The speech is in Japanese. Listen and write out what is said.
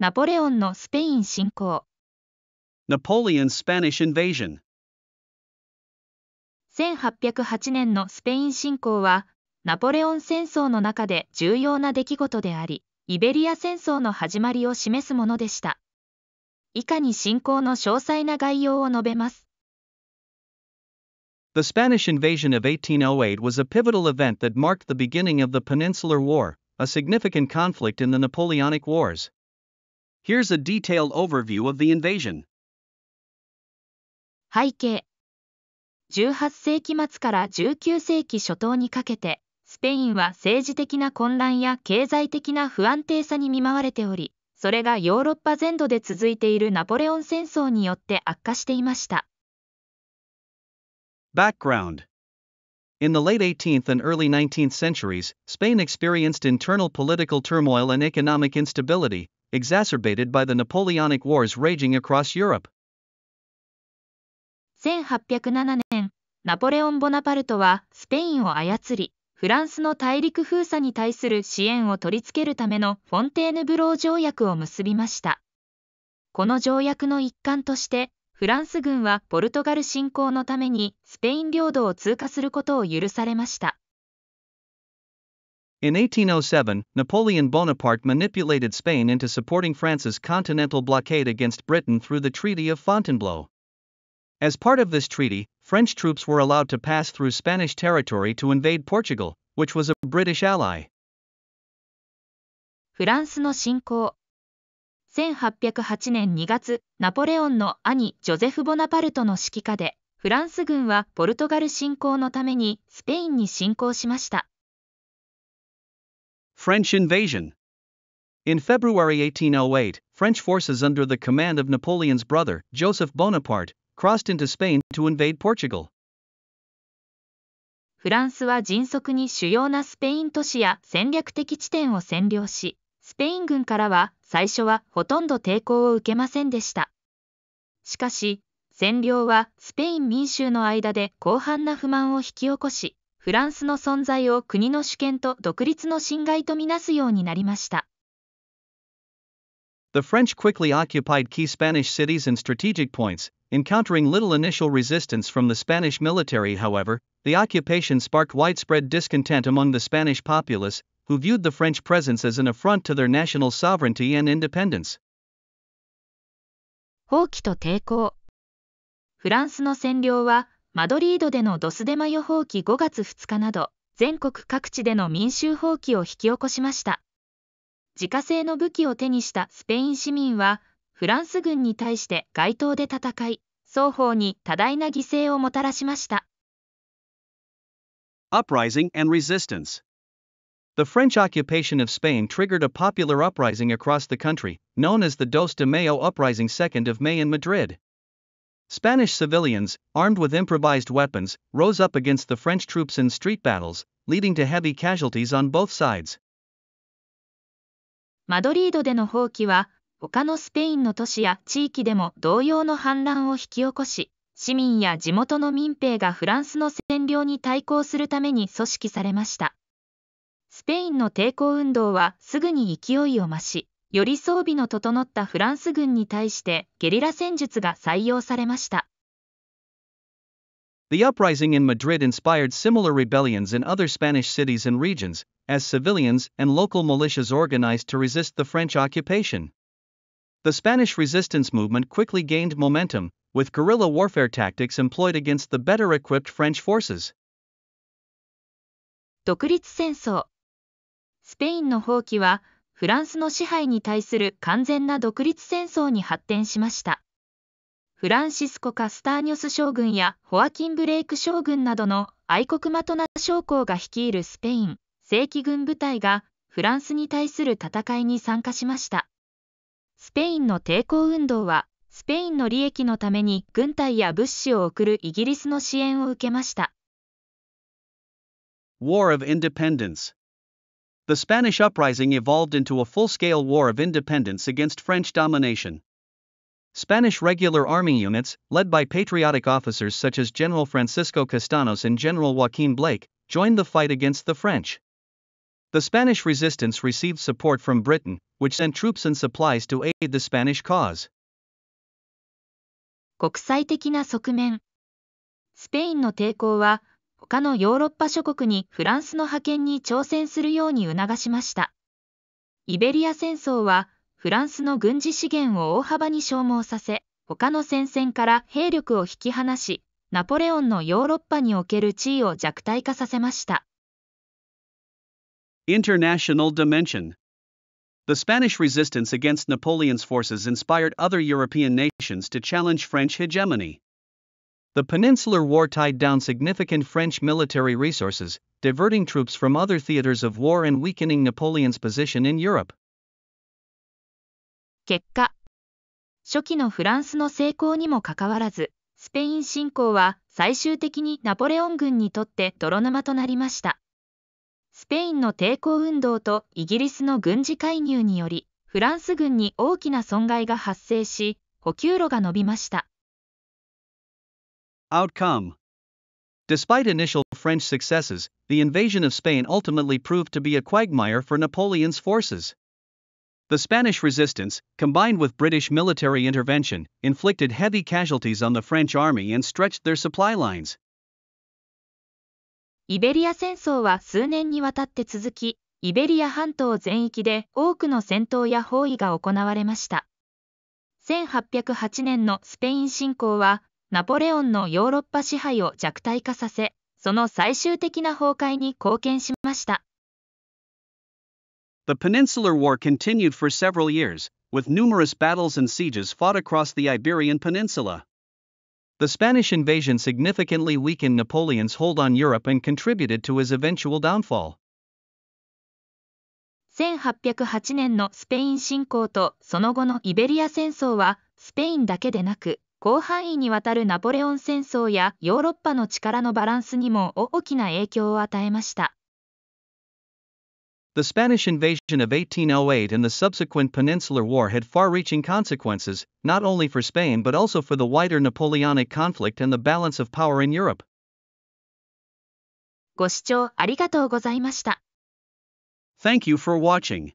ナポレオンのスペイン侵攻 Napoleon's Spanish invasion 1808年のスペイン侵攻はナポレオン戦争の中で重要な出来事でありイベリア戦争の始まりを示すものでした以下に侵攻の詳細な概要を述べます The Spanish invasion of 1808 was a pivotal event that marked the beginning of the Peninsular War, a significant conflict in the Napoleonic Wars. Here's a detailed overview of the invasion. 背景18世紀末から19世紀初頭にかけて、スペインは政治的な混乱や経済的な不安定さに見舞われており、それがヨーロッパ全土で続いているナポレオン戦争によって悪化していました。Background In the late 18th and early 19th centuries, Spain experienced internal political turmoil and economic instability, exacerbated by the Napoleonic Wars raging across Europe. 1807年、ナポレオン・ボナパルトはスペインを操り、フランスの大陸封鎖に対する支援を取り付けるためのフォンテーヌブロー条約を結びました。この条約の一環として、フランス軍はポルトガル侵攻のためにスペイン領土を通過することを許されました。In 1807, Napoleon Bonaparte manipulated Spain into supporting France's continental blockade against Britain through the Treaty of Fontainebleau. As part of this treaty, French troops were allowed to pass through Spanish territory to invade Portugal, which was a British ally. フランスの侵攻1808年2月、ナポレオンの兄ジョゼフ・ボナパルトの指揮下で、フランス軍はポルトガル侵攻のためにスペインに侵攻しました。French Invasion. In February 1808, French forces under the command of Napoleon's brother, Joseph Bonaparte, crossed into Spain to invade Portugal. フランスは迅速に主要なスペイン都市や戦略的地点を占領し、スペイン軍からは最初はほとんど抵抗を受けませんでした。しかし、占領はスペイン民衆の間で広範な不満を引き起こし、フランスの存在を国の主権と独立の侵害とみなすようになりました。The French quickly occupied key Spanish cities and strategic points, encountering little initial resistance from the Spanish military, however, the occupation sparked widespread discontent among the Spanish populace, who viewed the French presence as an affront to their national sovereignty and independence. 放棄と抵抗フランスの占領はマドリードでのドスデマ予放棄5月2日など、全国各地での民衆放棄を引き起こしました。自家製の武器を手にしたスペイン市民は、フランス軍に対して街頭で戦い、双方に多大な犠牲をもたらしました。Uprising and resistance. The French occupation of Spain triggered a popular uprising across the country, known as the Dos de Mayo Uprising 2nd of May in Madrid. Spanish civilians, armed with improvised weapons, rose up against the French troops in street battles, leading to heavy casualties on both sides. マドリードでの放棄は、他のスペインの都市や地域でも同様の反乱を引き起こし、市民や地元の民兵がフランスの占領に対抗するために組織されました。スペインの抵抗運動はすぐに勢いを増し、より装備の整ったフランス軍に対してゲリラ戦術が採用されました。The uprising in Madrid inspired similar rebellions in other Spanish cities and regions, as civilians and local militias organized to resist the French occupation. The Spanish resistance movement quickly gained momentum, with guerrilla warfare tactics employed against the better equipped French forces. 独立戦争スペインの放棄はフランスの支配に対する完全な独立戦争に発展しました。フランシスコ・カスターニョス将軍やホアキン・ブレイク将軍などの愛国マトナ将校が率いるスペイン正規軍部隊がフランスに対する戦いに参加しました。スペインの抵抗運動はスペインの利益のために軍隊や物資を送るイギリスの支援を受けました。War of Independence the Spanish uprising evolved into a full scale war of independence against French domination. Spanish regular army units, led by patriotic officers such as General Francisco Castanos and General Joaquin Blake, joined the fight against the French. The Spanish resistance received support from Britain, which sent troops and supplies to aid the Spanish cause. 国際的な側面スペインの抵抗は他のヨーロッパ諸国にフランスの派遣に挑戦するように促しました。イベリア戦争はフランスの軍事資源を大幅に消耗させ、他の戦線から兵力を引き離し、ナポレオンのヨーロッパにおける地位を弱体化させました。International Dimension The Spanish resistance against Napoleon's forces inspired other European nations to challenge French hegemony. The Peninsular War tied down significant French military resources, diverting troops from other theaters of war and weakening Napoleon's position in Europe. 結果初期のフランスの成功にもかかわらず、スペイン侵攻は最終的にナポレオン軍にとって泥沼となりました。スペインの抵抗運動とイギリスの軍事介入により、フランス軍に大きな損害が発生し、補給路が伸びました。Outcome Despite initial French successes, the invasion of Spain ultimately proved to be a quagmire for Napoleon's forces. The Spanish resistance, combined with British military intervention, inflicted heavy casualties on the French army and stretched their supply lines. イベリア戦争は数年にわたって続き、イベリア半島全域で多くの戦闘や包囲が行われました。1808年のスペイン侵攻はナポレオンのヨーロッパ支配を弱体化させ、その最終的な崩壊に貢献しました。The Peninsular War continued for several years, with numerous battles and sieges fought across the Iberian Peninsula. The Spanish invasion significantly weakened Napoleon's hold on Europe and contributed to his eventual downfall. 1808年のスペイン侵攻とその後のイベリア戦争はスペインだけでなく広範囲にわたるナポレオン戦争やヨーロッパの力のバランスにも大きな影響を与えました。The Spanish invasion of 1808 and the subsequent Peninsular War had far reaching consequences, not only for Spain but also for the wider Napoleonic conflict and the balance of power in Europe. ご視聴ありがとうございました。Thank you for watching.